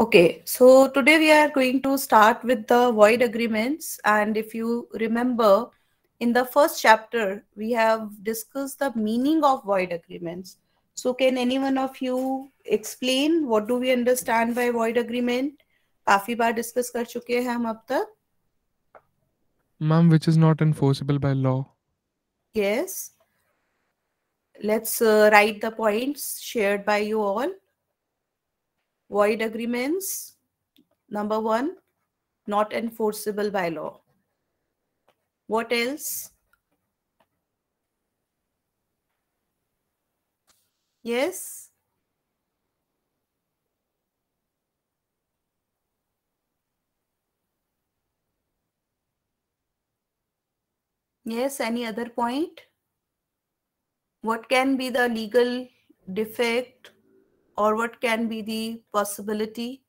Okay, so today we are going to start with the void agreements. And if you remember, in the first chapter, we have discussed the meaning of void agreements. So can any one of you explain what do we understand by void agreement? काफी बार discuss कर चुके हैं हम अब तक ma'am which is not enforceable by law yes let's write the points shared by you all void agreements. Number one, not enforceable by law. What else? Yes? Yes, any other point? What can be the legal defect or what can be the possibility?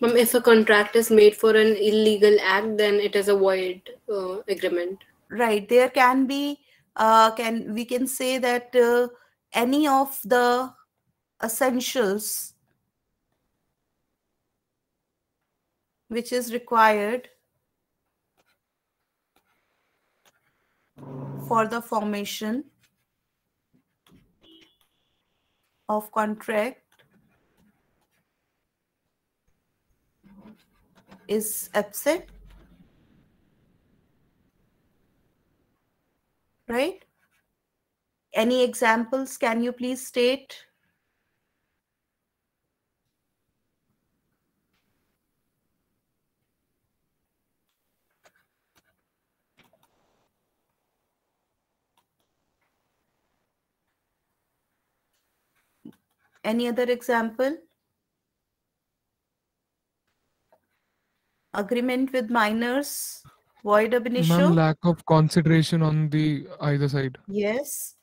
ma'am? if a contract is made for an illegal act, then it is a void uh, agreement. Right. There can be, uh, can we can say that uh, any of the essentials which is required for the formation of contract is absent, right? Any examples can you please state? Any other example? Agreement with minors, void ab lack of consideration on the either side. Yes.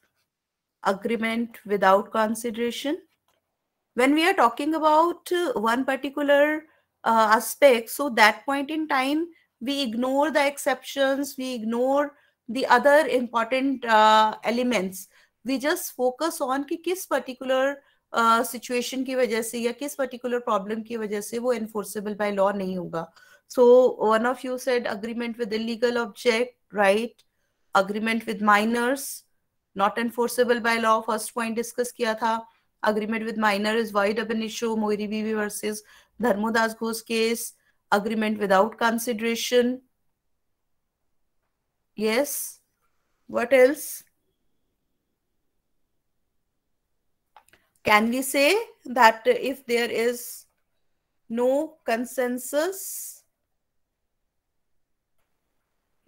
Agreement without consideration. When we are talking about uh, one particular uh, aspect, so that point in time, we ignore the exceptions, we ignore the other important uh, elements. We just focus on ki kis particular situation uh, की वजह से या किस particular problem की वजह से वो enforceable by law नहीं होगा so one of you said agreement with illegal object right agreement with minors not enforceable by law first point discuss किया था agreement with minor is void अब इशो Mohori Bibee versus Dharmodas Ghosh case agreement without consideration yes what else Can we say that if there is no consensus,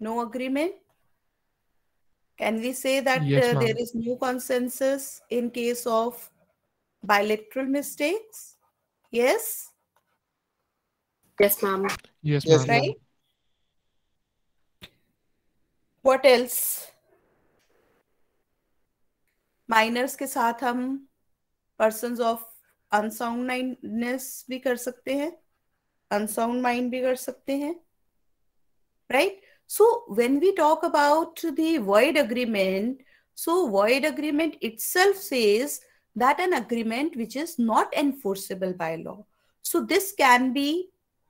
no agreement? Can we say that yes, uh, there is no consensus in case of bilateral mistakes? Yes? Yes, ma'am. Yes, ma'am. Right? What else? Minors के साथ हम Persons of unsound mindness भी कर सकते हैं unsound mind भी कर सकते हैं right so when we talk about the void agreement that an agreement which is not enforceable by law so this can be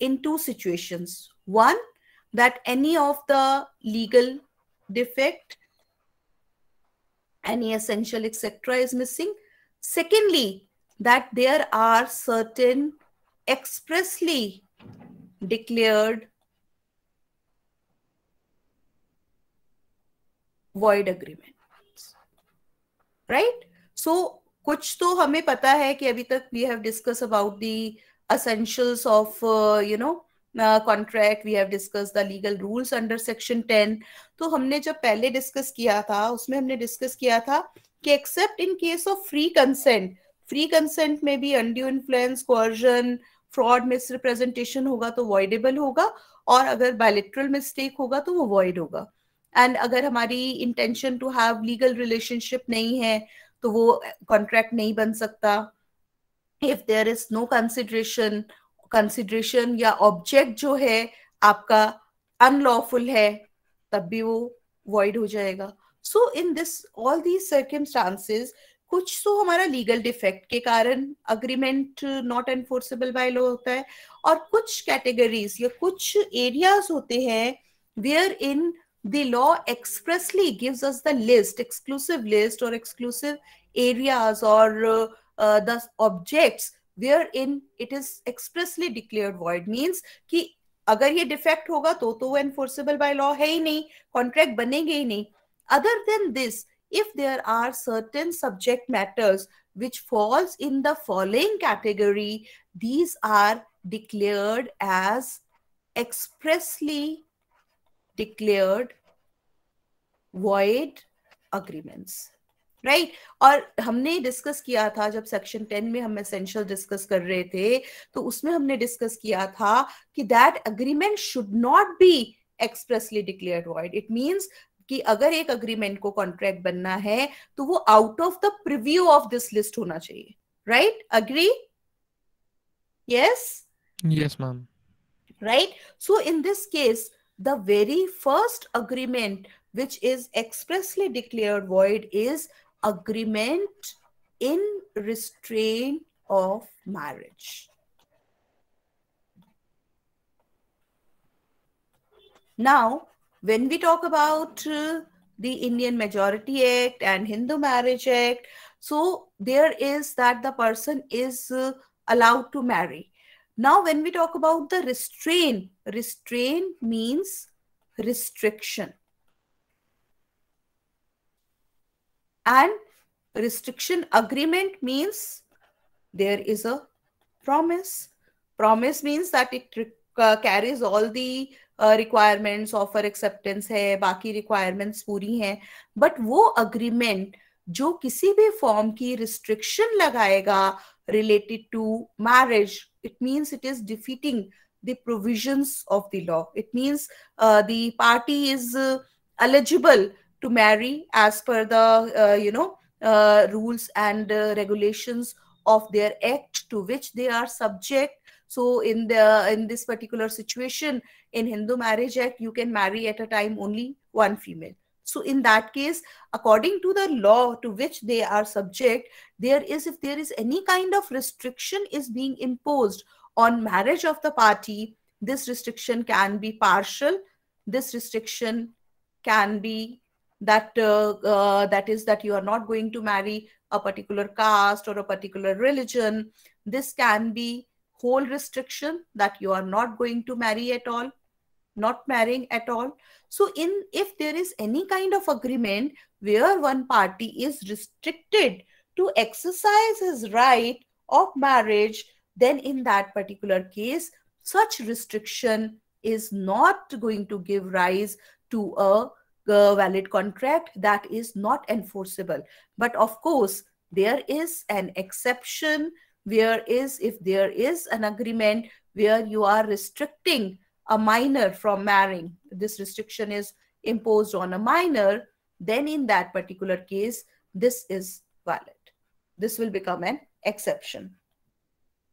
in two situations one that any of the legal defect, any essential, etc., is missing. Secondly, that there are certain expressly declared void agreements, right? So कुछ तो हमें पता है कि अभी तक we have discuss about the essentials of uh, you know uh, contract we have discussed the legal rules under section 10 तो हमने जब पहले डिस्कस किया था उसमें हमने डिस्कस किया था कि except in case of free consent free consent में भी undue influence coercion fraud misrepresentation होगा तो वॉइडेबल होगा और अगर बायलिट्रल मिस्टेक होगा तो वो वॉइड होगा एंड अगर हमारी intention to have legal relationship नहीं है तो वो कॉन्ट्रैक्ट नहीं बन सकता if there is no consideration consideration या ऑब्जेक्ट जो है आपका अनलॉफुल है तब भी वो वॉइड हो जाएगा so in this all these circumstances कुछ तो हमारा लीगल डिफेक्ट के कारण agreement not enforceable by law होता है और कुछ कैटेगरीज या कुछ एरियाज होते हैं wherein the law expressly gives us the list exclusive list और एक्सक्लूसिव एरियाज और the objects wherein it is expressly expressly declared void कि अगर ये डिफेक्ट होगा तो तो वो एनफोर्सेबल बाय लॉ है ही नहीं कॉन्ट्रैक्ट बनेंगे ही नहीं Other than this, if there are certain subject matters which falls in the following category, these are declared as expressly declared void agreements. Right right? और हमने डिस्कस किया था जब सेक्शन टेन में हम एसेंशियल डिस्कस कर रहे थे तो उसमें हमने डिस्कस किया था कि that agreement should not be expressly declared void. It means कि अगर एक अग्रीमेंट को कॉन्ट्रैक्ट बनना है तो वो out of the preview of this list होना चाहिए right agree yes yes ma'am right so in this case the very first agreement which is expressly declare void is agreement in restraint of marriage now when we talk about uh, the Indian Majority Act and Hindu Marriage Act, so there is that the person is uh, allowed to marry. Now, when we talk about the restraint, restraint means restriction. And restriction agreement means there is a promise. Promise means that it uh, carries all the requirements offer acceptance है बाकी requirements पूरी हैं but वो agreement जो किसी भी form की restriction लगाएगा related to marriage it means it is defeating the provisions of the law it means the party is eligible to marry as per the you know rules and regulations of their act to which they are subject so in the in this particular situation in Hindu marriage act, you can marry at a time only one female. So in that case, according to the law to which they are subject, there is if there is any kind of restriction is being imposed on marriage of the party, this restriction can be partial. This restriction can be that uh, uh, that is that you are not going to marry a particular caste or a particular religion. This can be whole restriction that you are not going to marry at all not marrying at all so in if there is any kind of agreement where one party is restricted to exercise his right of marriage then in that particular case such restriction is not going to give rise to a, a valid contract that is not enforceable but of course there is an exception where is if there is an agreement where you are restricting a minor from marrying, this restriction is imposed on a minor, then in that particular case, this is valid. This will become an exception,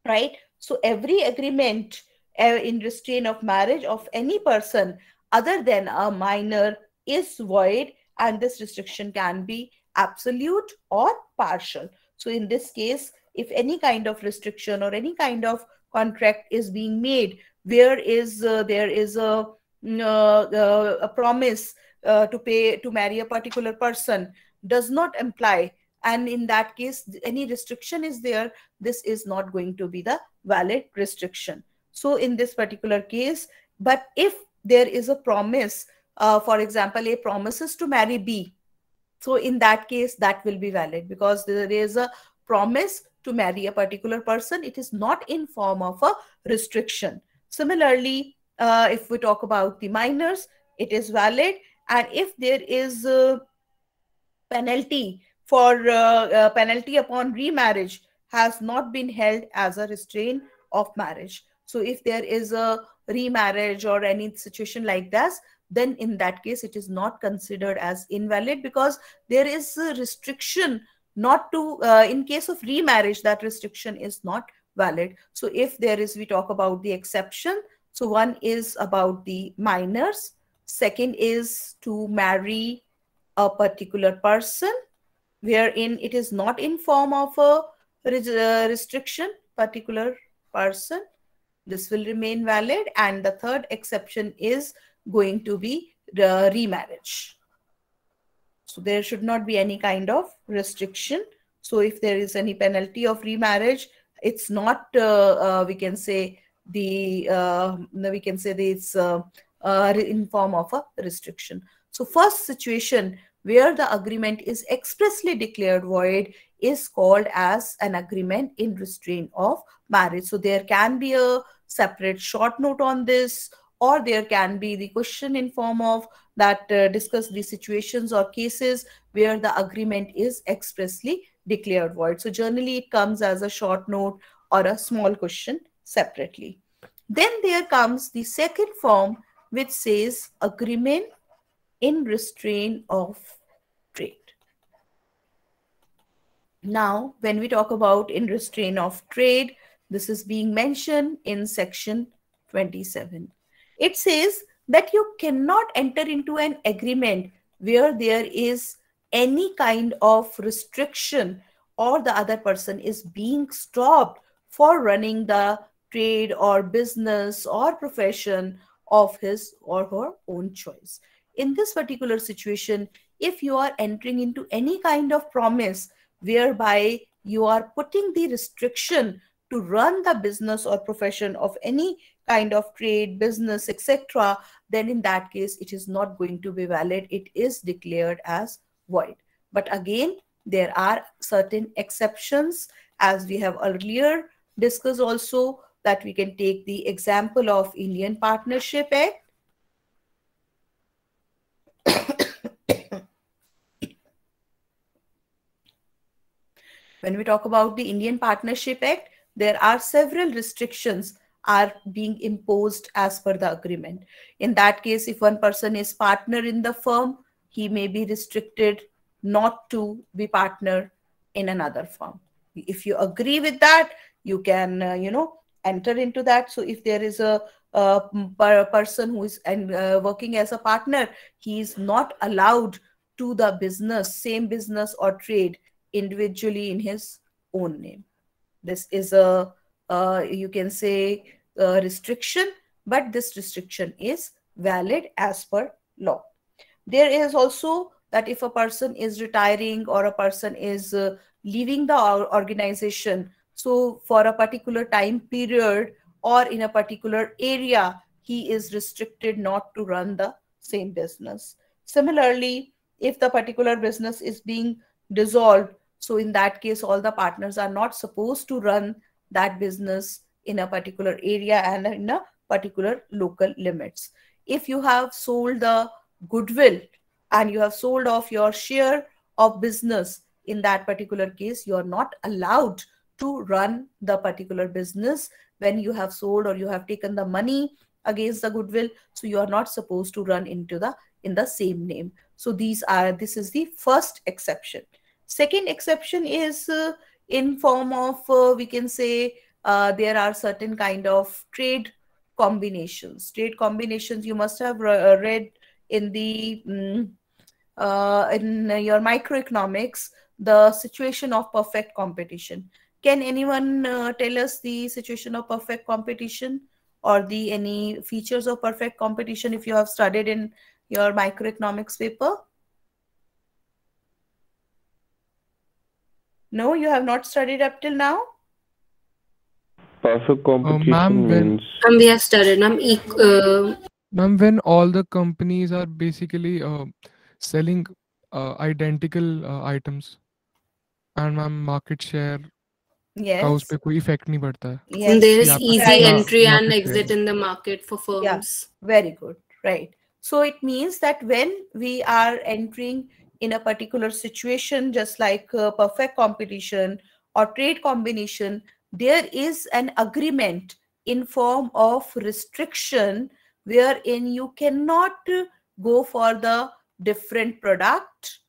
right? So every agreement uh, in restraint of marriage of any person other than a minor is void and this restriction can be absolute or partial. So in this case, if any kind of restriction or any kind of contract is being made where is uh, there is a, mm, uh, a promise uh, to pay to marry a particular person does not imply and in that case any restriction is there this is not going to be the valid restriction so in this particular case but if there is a promise uh, for example a promises to marry b so in that case that will be valid because there is a promise to marry a particular person it is not in form of a restriction Similarly, uh, if we talk about the minors, it is valid. And if there is a penalty for uh, penalty upon remarriage has not been held as a restraint of marriage. So if there is a remarriage or any situation like this, then in that case, it is not considered as invalid because there is a restriction not to, uh, in case of remarriage, that restriction is not valid. So if there is, we talk about the exception. So one is about the minors. Second is to marry a particular person wherein it is not in form of a uh, restriction, particular person. This will remain valid. And the third exception is going to be the uh, remarriage. So there should not be any kind of restriction. So if there is any penalty of remarriage, it's not uh, uh, we can say the uh, we can say this in form of a restriction. So first situation where the agreement is expressly declared void is called as an agreement in restraint of marriage. So there can be a separate short note on this or there can be the question in form of that uh, discuss the situations or cases where the agreement is expressly declared void. So generally it comes as a short note or a small question separately. Then there comes the second form which says agreement in restraint of trade. Now, when we talk about in restraint of trade, this is being mentioned in section 27. It says that you cannot enter into an agreement where there is any kind of restriction or the other person is being stopped for running the trade or business or profession of his or her own choice. In this particular situation, if you are entering into any kind of promise whereby you are putting the restriction to run the business or profession of any kind of trade business etc then in that case it is not going to be valid it is declared as void. But again, there are certain exceptions as we have earlier discussed also that we can take the example of Indian Partnership Act. when we talk about the Indian Partnership Act, there are several restrictions are being imposed as per the agreement. In that case, if one person is partner in the firm, he may be restricted not to be partner in another firm if you agree with that you can uh, you know enter into that so if there is a, person who is and uh, working as a partner he is not allowed to the business same business or trade individually in his own name this is a uh, you can say restriction but this restriction is valid as per law there is also that if a person is retiring or a person is uh, leaving the organization, so for a particular time period or in a particular area, he is restricted not to run the same business. Similarly, if the particular business is being dissolved, so in that case, all the partners are not supposed to run that business in a particular area and in a particular local limits. If you have sold the goodwill and you have sold off your share of business in that particular case you are not allowed to run the particular business when you have sold or you have taken the money against the goodwill so you are not supposed to run into the in the same name so these are this is the first exception second exception is uh, in form of uh, we can say uh, there are certain kind of trade combinations trade combinations you must have re uh, read in the mm, uh, in your microeconomics the situation of perfect competition can anyone uh, tell us the situation of perfect competition or the any features of perfect competition if you have studied in your microeconomics paper no you have not studied up till now perfect oh, competition oh, means um, we have studied ma'am e uh, Ma'am, when all the companies are basically uh, selling uh, identical uh, items and ma'am market share yes. there is easy entry and exit in the market for firms yeah. very good right so it means that when we are entering in a particular situation just like uh, perfect competition or trade combination there is an agreement in form of restriction wherein you cannot go for the different product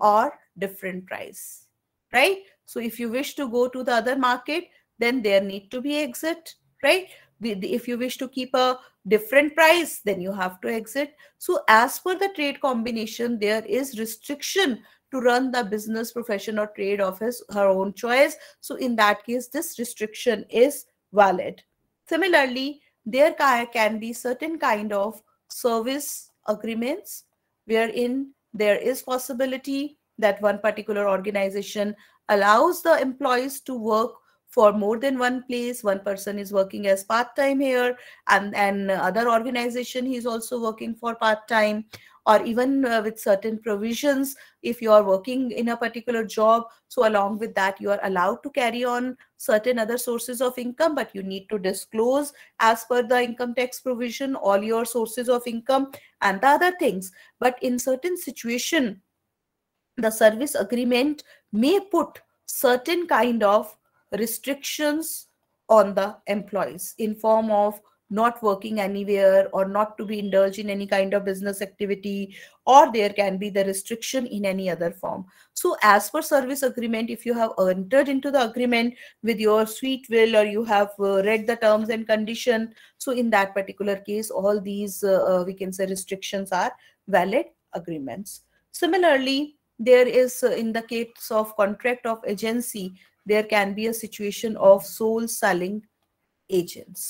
or different price right so if you wish to go to the other market then there need to be exit right if you wish to keep a different price then you have to exit so as per the trade combination there is restriction to run the business profession or trade of his her own choice so in that case this restriction is valid similarly there can be certain kind of service agreements wherein there is possibility that one particular organization allows the employees to work for more than one place one person is working as part time here and and other organization he's also working for part time or even uh, with certain provisions if you are working in a particular job so along with that you are allowed to carry on certain other sources of income but you need to disclose as per the income tax provision all your sources of income and the other things but in certain situation the service agreement may put certain kind of restrictions on the employees in form of not working anywhere or not to be indulged in any kind of business activity or there can be the restriction in any other form so as per service agreement if you have entered into the agreement with your sweet will or you have uh, read the terms and condition so in that particular case all these uh, uh we can say restrictions are valid agreements similarly there is uh, in the case of contract of agency there can be a situation of sole selling agents.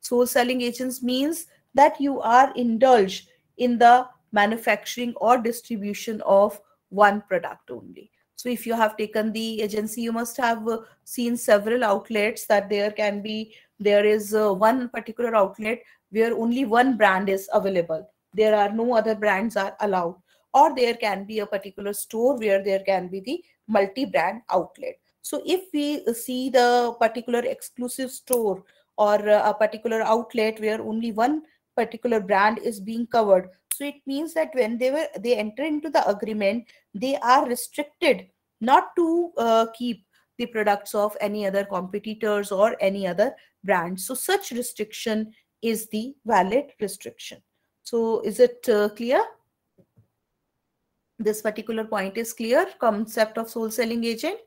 Sole selling agents means that you are indulged in the manufacturing or distribution of one product only. So if you have taken the agency, you must have uh, seen several outlets that there can be, there is uh, one particular outlet where only one brand is available. There are no other brands are allowed. Or there can be a particular store where there can be the multi-brand outlet. So if we see the particular exclusive store or uh, a particular outlet where only one particular brand is being covered, so it means that when they were they enter into the agreement, they are restricted not to uh, keep the products of any other competitors or any other brand. So such restriction is the valid restriction. So is it uh, clear? This particular point is clear, concept of sole selling agent.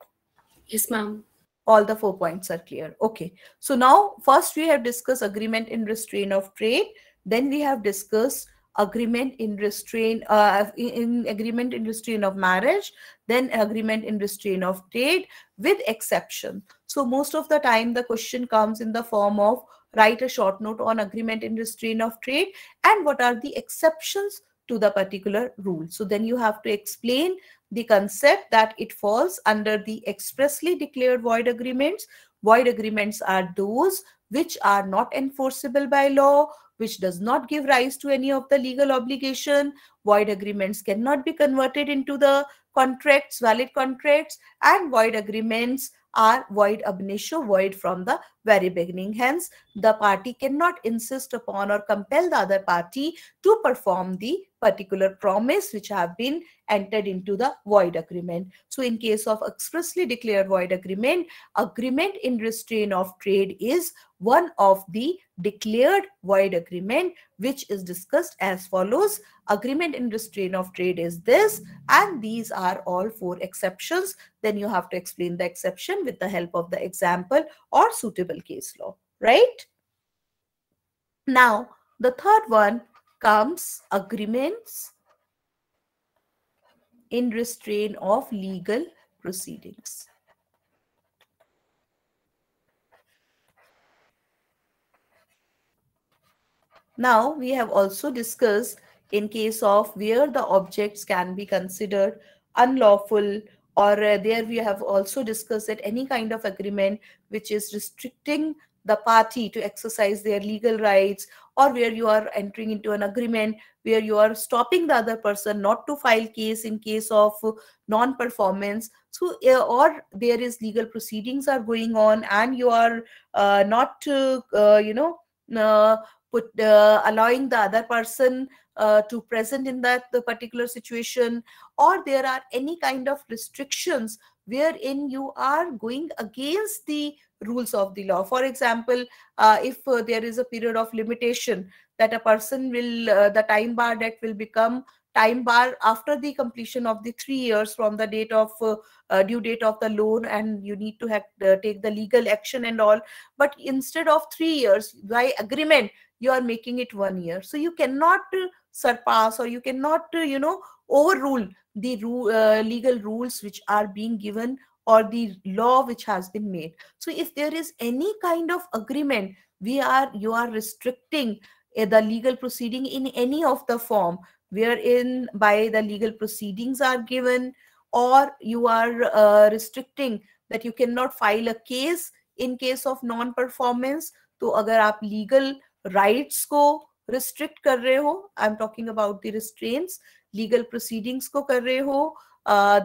Yes, ma'am. All the four points are clear. Okay. So now first we have discussed agreement in restraint of trade. Then we have discussed agreement in restraint uh, in agreement in restraint of marriage then agreement in restraint of trade with exception so most of the time the question comes in the form of write a short note on agreement in restraint of trade and what are the exceptions to the particular rule so then you have to explain the concept that it falls under the expressly declared void agreements. Void agreements are those which are not enforceable by law, which does not give rise to any of the legal obligation. Void agreements cannot be converted into the contracts, valid contracts, and void agreements are void ab initio, void from the very beginning. Hence, the party cannot insist upon or compel the other party to perform the particular promise which have been entered into the void agreement. So in case of expressly declared void agreement, agreement in restraint of trade is one of the declared void agreement which is discussed as follows agreement in restraint of trade is this and these are all four exceptions then you have to explain the exception with the help of the example or suitable case law right now the third one comes agreements in restraint of legal proceedings Now we have also discussed in case of where the objects can be considered unlawful or uh, there we have also discussed that any kind of agreement which is restricting the party to exercise their legal rights or where you are entering into an agreement where you are stopping the other person not to file case in case of non performance so uh, or there is legal proceedings are going on and you are uh, not uh, you know uh, put uh, allowing the other person uh, to present in that the particular situation or there are any kind of restrictions wherein you are going against the rules of the law for example uh, if uh, there is a period of limitation that a person will uh, the time bar that will become time bar after the completion of the 3 years from the date of uh, due date of the loan and you need to have, take the legal action and all but instead of 3 years by agreement you are making it one year so you cannot surpass or you cannot you know overrule the rule, uh, legal rules which are being given or the law which has been made so if there is any kind of agreement we are you are restricting eh, the legal proceeding in any of the form wherein by the legal proceedings are given or you are uh, restricting that you cannot file a case in case of non performance तो अगर आप legal rights को restrict कर रहे हो I am talking about the restraints legal proceedings को कर रहे हो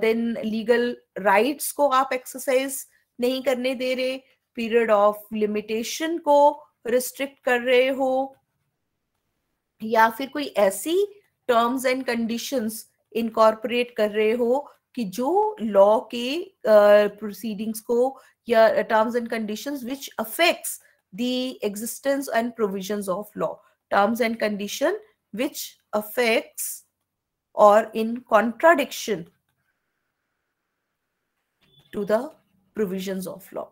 देन लीगल राइट्स को आप एक्सरसाइज नहीं करने दे रहे पीरियड ऑफ लिमिटेशन को रिस्ट्रिक्ट कर रहे हो या फिर कोई ऐसी टर्म्स एंड कंडीशंस इनकॉर्पोरेट कर रहे हो कि जो लॉ के प्रोसीडिंग्स uh, को या terms and conditions which affects the existence and provisions of law, terms and condition which affects or in contradiction to the provisions of law.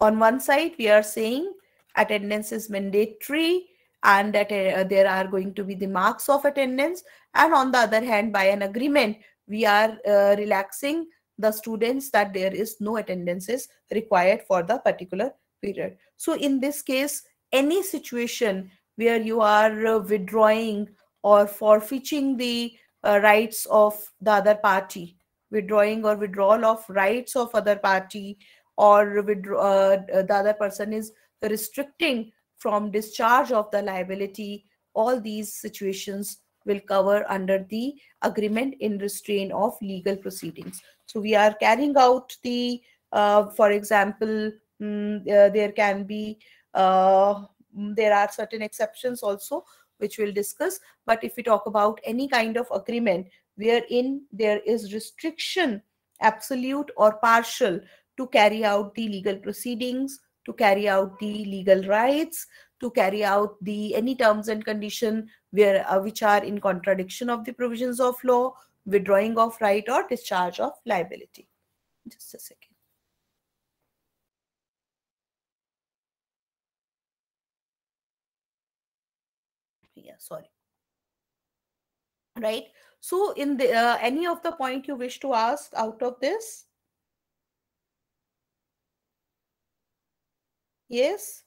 On one side, we are saying attendance is mandatory and that uh, there are going to be the marks of attendance. And on the other hand, by an agreement, we are uh, relaxing the students that there is no attendances required for the particular period. So in this case, any situation where you are uh, withdrawing or forfeiting the uh, rights of the other party, withdrawing or withdrawal of rights of other party or withdraw, uh, uh, the other person is restricting from discharge of the liability, all these situations will cover under the agreement in restraint of legal proceedings. So we are carrying out the, uh, for example, mm, uh, there can be, uh, mm, there are certain exceptions also, which we'll discuss. But if we talk about any kind of agreement wherein there is restriction, absolute or partial, to carry out the legal proceedings, to carry out the legal rights, to carry out the any terms and condition where uh, which are in contradiction of the provisions of law withdrawing of right or discharge of liability just a second yeah sorry right so in the uh, any of the point you wish to ask out of this yes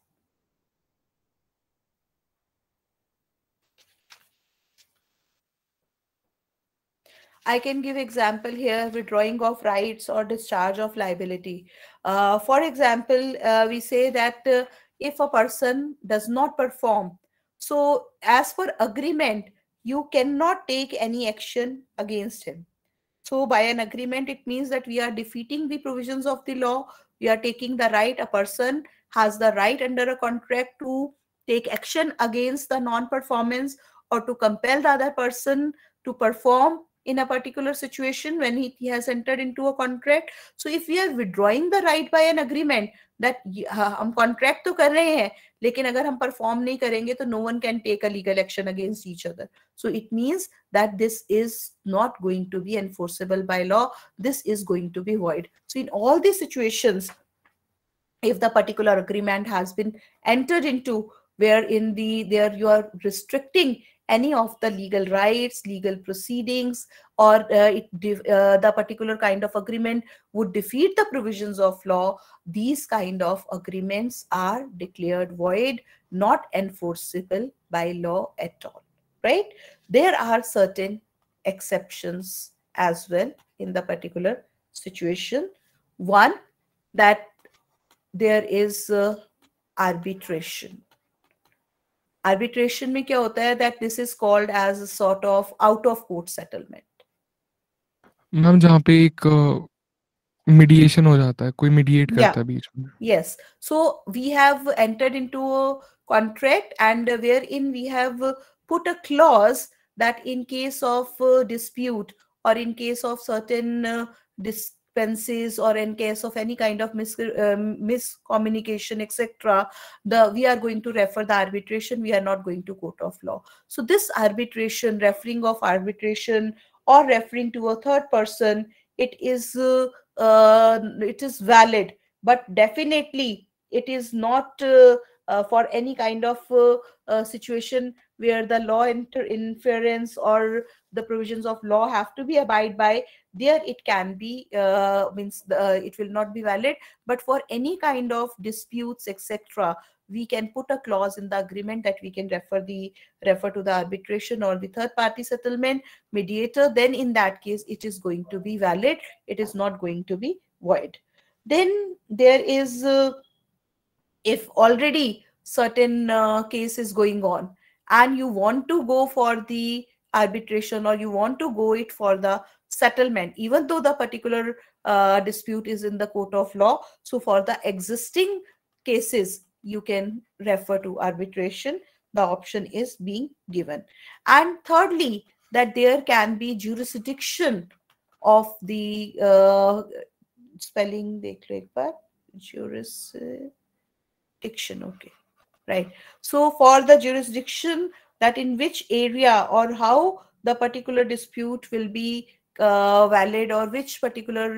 I can give example here, withdrawing of rights or discharge of liability. Uh, for example, uh, we say that uh, if a person does not perform, so as per agreement, you cannot take any action against him. So by an agreement, it means that we are defeating the provisions of the law. We are taking the right, a person has the right under a contract to take action against the non-performance or to compel the other person to perform in a particular situation when he, he has entered into a contract so if we are withdrawing the right by an agreement that uh, हम contract to कर रहे हैं लेकिन अगर हम perform नहीं करेंगे no one can take a legal action against each other so it means that this is not going to be enforceable by law this is going to be void so in all these situations if the particular agreement has been entered into wherein the there you are restricting any of the legal rights, legal proceedings, or uh, it, uh, the particular kind of agreement would defeat the provisions of law, these kind of agreements are declared void, not enforceable by law at all, right? There are certain exceptions as well in the particular situation. One, that there is uh, arbitration arbitration में क्या होता है that this is called as a sort of out of court settlement ma'am जहां पे एक mediation uh, हो जाता है कोई मीडिएट करता yeah. है बीच में yes so we have entered into a contract and wherein we have put a clause that in case of dispute और in case of certain uh, Expenses, or in case of any kind of mis um, miscommunication etc the we are going to refer the arbitration we are not going to court of law so this arbitration referring of arbitration or referring to a third person it is uh, uh, it is valid but definitely it is not uh, uh for any kind of uh, uh, situation where the law inter- interference or the provisions of law have to be abide by there it can be uh, means the, uh, it will not be valid but for any kind of disputes etc we can put a clause in the agreement that we can refer the refer to the arbitration or the third party settlement mediator then in that case it is going to be valid it is not going to be void then there is uh, if already certain uh, case is going on and you want to go for the arbitration or you want to go it for the settlement even though the particular uh, dispute is in the court of law so for the existing cases you can refer to arbitration the option is being given and thirdly that there can be jurisdiction of the uh, spelling the lo ek jurisdiction okay right so for the jurisdiction that in which area or how the particular dispute will be uh, valid or which particular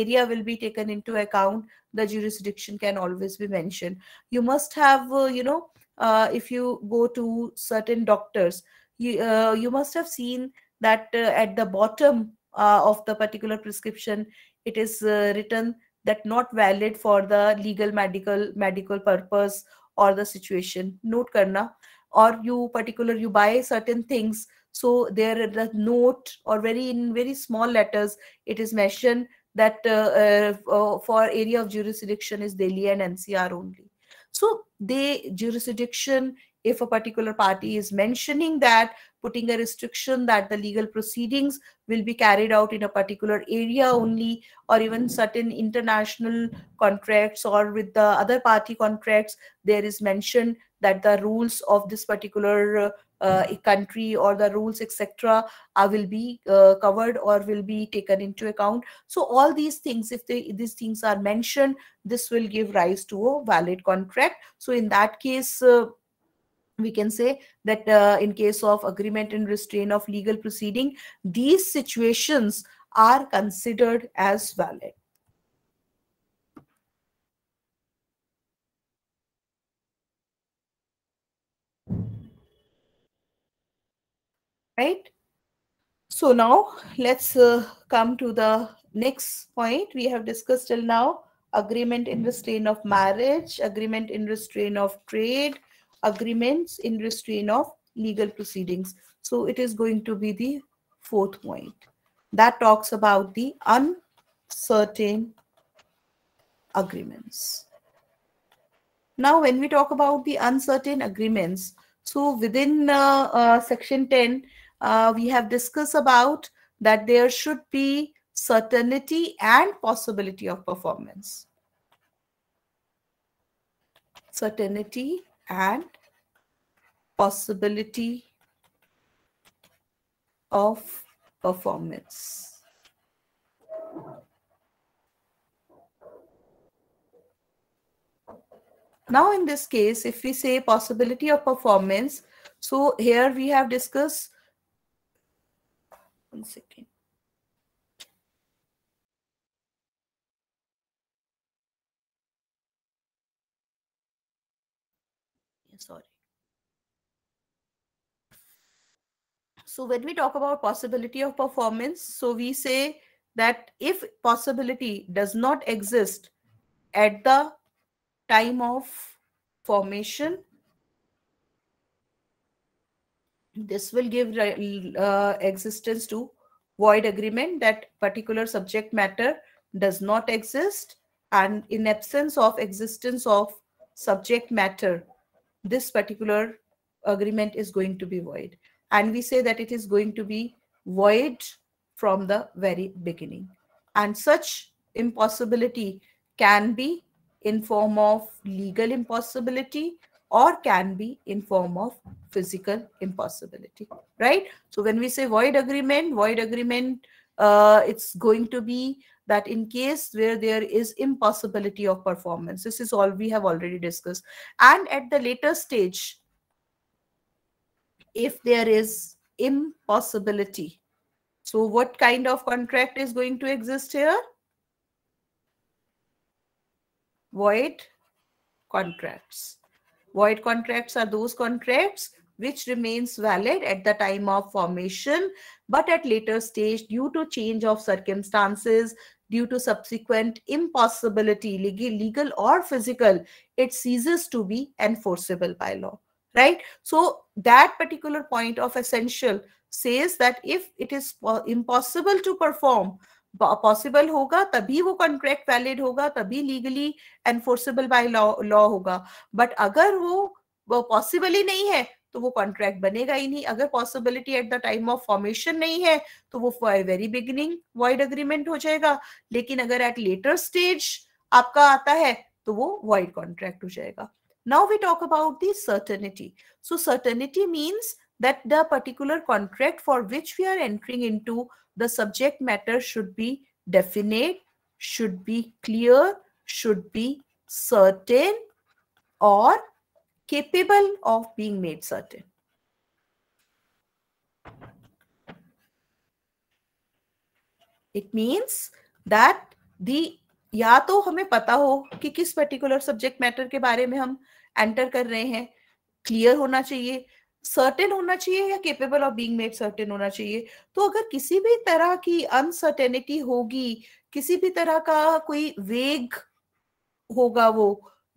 area will be taken into account the jurisdiction can always be mentioned you must have uh, you know uh, if you go to certain doctors you uh, you must have seen that uh, at the bottom uh, of the particular prescription it is written that not valid for the legal medical medical purpose or the situation note karna or you particular you buy certain things so there the note or very in very small letters it is mentioned that uh, uh, uh for area of jurisdiction is delhi and ncr only so they jurisdiction if a particular party is mentioning that putting a restriction that the legal proceedings will be carried out in a particular area only or even certain international contracts or with the other party contracts there is mentioned that the rules of this particular uh, uh country or the rules etc are will be uh, covered or will be taken into account so all these things if they, these things are mentioned this will give rise to a valid contract so in that case uh, we can say that uh, in case of agreement and restraint of legal proceeding these situations are considered as valid right? So now let's uh, come to the next point we have discussed till now. Agreement in restraint of marriage, agreement in restraint of trade, agreements in restraint of legal proceedings. So it is going to be the fourth point that talks about the uncertain agreements. Now, when we talk about the uncertain agreements, so within uh, Section 10, uh, we have discussed about that there should be certainty and possibility of performance. Certainty and possibility of performance. Now in this case, if we say possibility of performance, so here we have discussed, one second. sorry. So when we talk about possibility of performance, so we say that if possibility does not exist at the time of formation. This will give uh, existence to void agreement that particular subject matter does not exist and in absence of existence of subject matter, this particular agreement is going to be void. And we say that it is going to be void from the very beginning. And such impossibility can be in form of legal impossibility or can be in form of physical impossibility right so when we say void agreement void agreement uh, it's going to be that in case where there is impossibility of performance this is all we have already discussed and at the later stage if there is impossibility so what kind of contract is going to exist here void contracts. Void contracts are those contracts which remains valid at the time of formation, but at later stage due to change of circumstances, due to subsequent impossibility, legal or physical, it ceases to be enforceable by law, right? So that particular point of essential says that if it is impossible to perform possible होगा तभी वो contract valid होगा तभी legally enforceable by law होगा but अगर वो possible ही नहीं है तो वो कॉन्ट्रैक्ट बनेगा ही नहीं अगर possibility at the time of formation नहीं है तो वो वेरी बिगिनिंग वाइड अग्रीमेंट हो जाएगा लेकिन अगर एट लेटर स्टेज आपका आता है तो वो वाइड कॉन्ट्रैक्ट हो जाएगा now we talk about the certainty so certainty means that the particular contract for which we are entering into the subject matter should be definite, should be clear, should be certain or capable of being made certain. it means that the या तो हमें पता हो कि किस particular subject matter के बारे में हम एंटर कर रहे हैं क्लियर होना चाहिए सर्टेन होना चाहिए या capable of being made certain होना चाहिए तो अगर किसी भी तरह की अनसर्टेनिटी होगी किसी भी तरह का कोई वेग होगा वो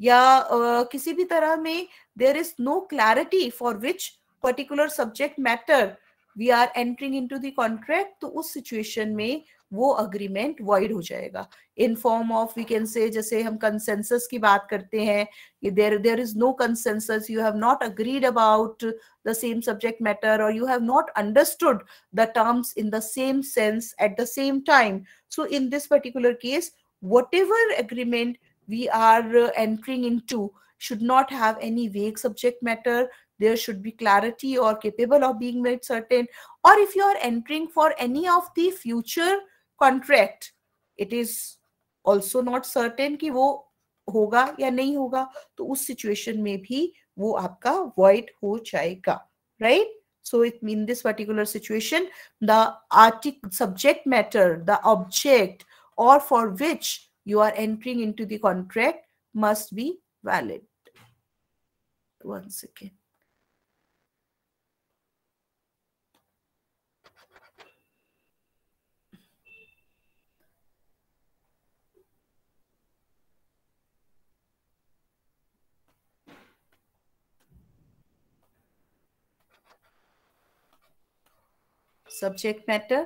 या uh, किसी भी तरह में there is no clarity for which particular subject matter we are entering into the contract तो उस सिचुएशन में वो अग्रीमेंट वॉइड हो जाएगा in form of we can say जैसे हम कंसेंसस की बात करते हैं कि there there is no consensus you have not agreed about the same subject matter और you have not understood the terms in the same sense at the same time so in this particular case whatever agreement we are entering into should not have any vague subject matter there should be clarity और capable of being made certain और if you are entering for any of the future contract it is also not certain कि वो होगा या नहीं होगा तो उस सिचुएशन में भी वो आपका वॉइड हो जाएगा right so it mean this particular situation the आर्टिक सब्जेक्ट मैटर द ऑब्जेक्ट और for which you are entering into contract must be valid one second subject matter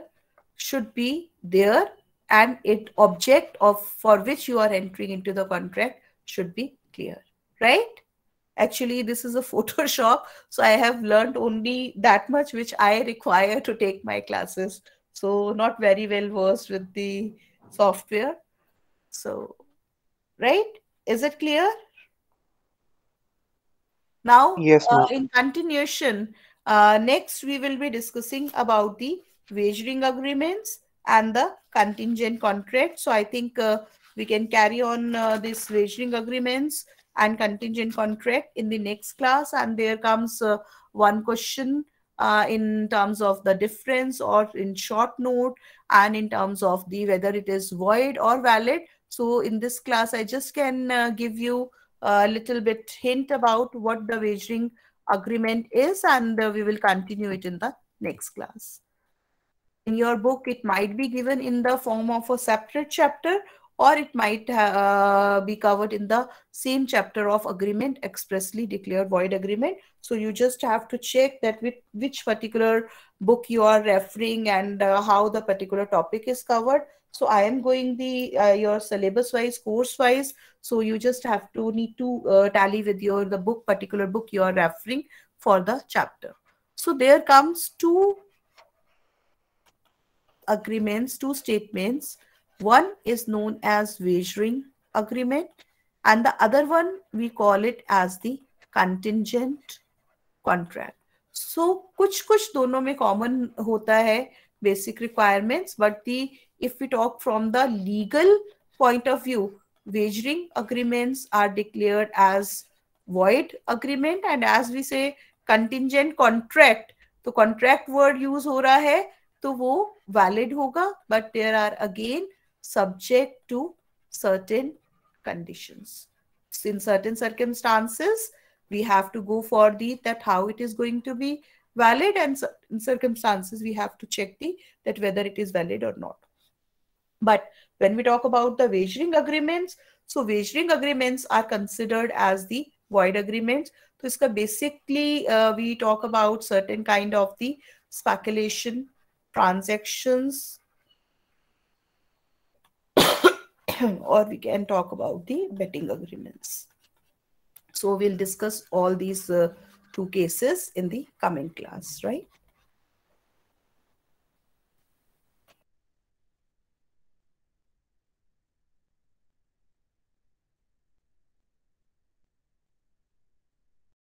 should be there and it object of for which you are entering into the contract should be clear right actually this is a photoshop so i have learned only that much which i require to take my classes so not very well versed with the software so right is it clear now yes uh, in continuation uh, next, we will be discussing about the wagering agreements and the contingent contract. So I think uh, we can carry on uh, this wagering agreements and contingent contract in the next class. And there comes uh, one question uh, in terms of the difference or in short note and in terms of the whether it is void or valid. So in this class, I just can uh, give you a little bit hint about what the wagering agreement is and uh, we will continue it in the next class. In your book, it might be given in the form of a separate chapter or it might uh, be covered in the same chapter of agreement expressly declared void agreement so you just have to check that with which particular book you are referring and uh, how the particular topic is covered So I am going the uh, your syllabus wise, course wise. So you just have to need to uh, tally with your the book particular book you are referring for the chapter. So there comes two agreements, two statements. One is known as wagering agreement and the other one we call it as the contingent contract. So kuch kuch dono mein common hota hai basic requirements but the if we talk from the legal point of view, wagering agreements are declared as void agreement and as we say contingent contract. the contract word use हो रहा है तो वो valid होगा but there are again subject to certain conditions. In certain circumstances, we have to go for the that how it is going to be valid and in circumstances we have to check the that whether it is valid or not. But when we talk about the wagering agreements, so wagering agreements are considered as the void agreements. So basically uh, we talk about certain kind of the speculation transactions or we can talk about the betting agreements. So we'll discuss all these uh, two cases in the coming class, right?